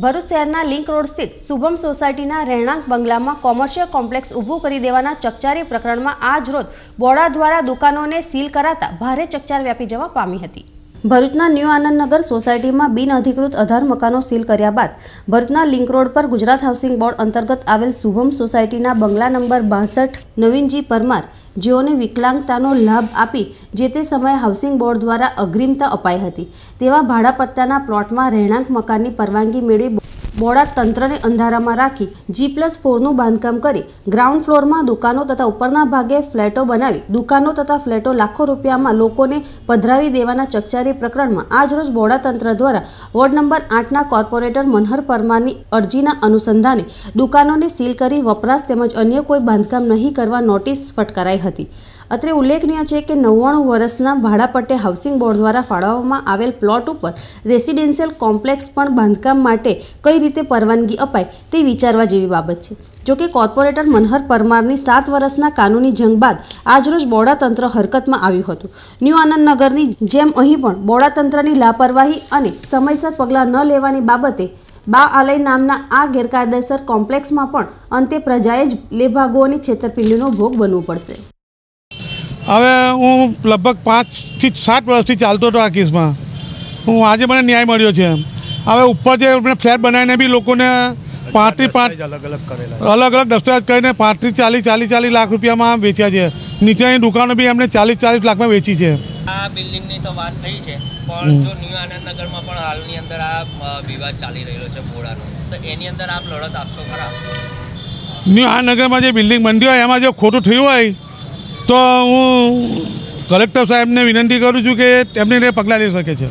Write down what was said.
ભરૂચ શહેરના link road સ્થિત શુભમ સોસાયટીના રહેણાંક બંગલામાં કોમર્શિયલ કોમ્પ્લેક્સ ઊભું કરી દેવાના ચકચારી પ્રકરણમાં રોજ બોડા દ્વારા દુકાનોને સીલ કરાતા ભારે ચકચાર વ્યાપી જવા પામી હતી ભરૂચના ન્યૂ આનંદનગર સોસાયટીમાં બિનઅધિકૃત અધાર મકાનો સીલ કર્યા બાદ ભરૂચના લિંક રોડ પર ગુજરાત હાઉસિંગ બોર્ડ અંતર્ગત આવેલ શુભમ સોસાયટીના બંગલા નંબર બાસઠ નવીનજી પરમાર જેઓને વિકલાંગતાનો લાભ આપી જે તે સમયે હાઉસિંગ બોર્ડ દ્વારા અગ્રિમતા અપાઈ હતી તેવા ભાડાપત્તાના પ્લોટમાં રહેણાંક મકાનની પરવાનગી મેળવી બોડા તંત્રને અંધારામાં રાખી જી પ્લસ ફોરનું બાંધકામ કરી ગ્રાઉન્ડ ફ્લોરમાં દુકાનો તથા ઉપરના ભાગે ફ્લેટો બનાવી દુકાનો તથા ફ્લેટો લાખો રૂપિયામાં લોકોને પધરાવી દેવાના ચકચારી પ્રકરણમાં આજરોજ બોડા તંત્ર દ્વારા વોર્ડ નંબર આઠના કોર્પોરેટર મનહર પરમારની અરજીના અનુસંધાને દુકાનોને સીલ કરી વપરાશ તેમજ અન્ય કોઈ બાંધકામ નહીં કરવા નોટિસ ફટકારાઈ હતી અત્રે ઉલ્લેખનીય છે કે નવ્વાણું વર્ષના ભાડાપટ્ટે હાઉસિંગ બોર્ડ દ્વારા ફાળવવામાં આવેલ પ્લોટ ઉપર રેસિડેન્શિયલ કોમ્પ્લેક્સ પણ બાંધકામ માટે કઈ રીતે રીતે પરવાનગી અપાય તે વિચારવા જેવી બાબત છે જોકે કોર્પોરેટર મનહર પરમારની સાત વર્ષના કાનૂની જંગ બાદ આજરોજ બોડાતંત્ર હરકતમાં આવ્યું હતું ન્યૂ આનંદનગરની જેમ અહીં પણ બોડાતંત્રની લાપરવાહી અને સમયસર પગલાં ન લેવાની બાબતે બા આલય નામના આ ગેરકાયદેસર કોમ્પ્લેક્સમાં પણ અંતે પ્રજાએ જ લેભાગોની છેતરપિંડીનો ભોગ બનવું પડશે હવે હું લગભગ પાંચથી સાત વર્ષથી ચાલતો હતો આ કેસમાં હું આજે મને ન્યાય મળ્યો છે હવે ઉપર જે ફ્લેટ બનાવીને બી લોકોને પાંત્રીસ પાંચ અલગ અલગ દસ્તાવેજ કરીને પાંત્રીસ ચાલીસ ચાલીસ ચાલીસ લાખ રૂપિયામાં વેચ્યા છે નીચેની દુકાનો બી એમને ચાલીસ ચાલીસ લાખમાં વેચી છે આ બિલ્ડિંગની તો વાત થઈ છે પણ જો ન્યૂ આનંદનગરમાં પણ હાલની અંદર આ વિવાદ ચાલી રહ્યો છે બોડાનો તો એની અંદર આપ લડત આપશો ખરા ન્યૂ આનંદનગરમાં જે બિલ્ડિંગ બનતી હોય એમાં જો ખોટું થયું હોય તો હું કલેક્ટર સાહેબને વિનંતી કરું છું કે એમને પગલાં લઈ શકે છે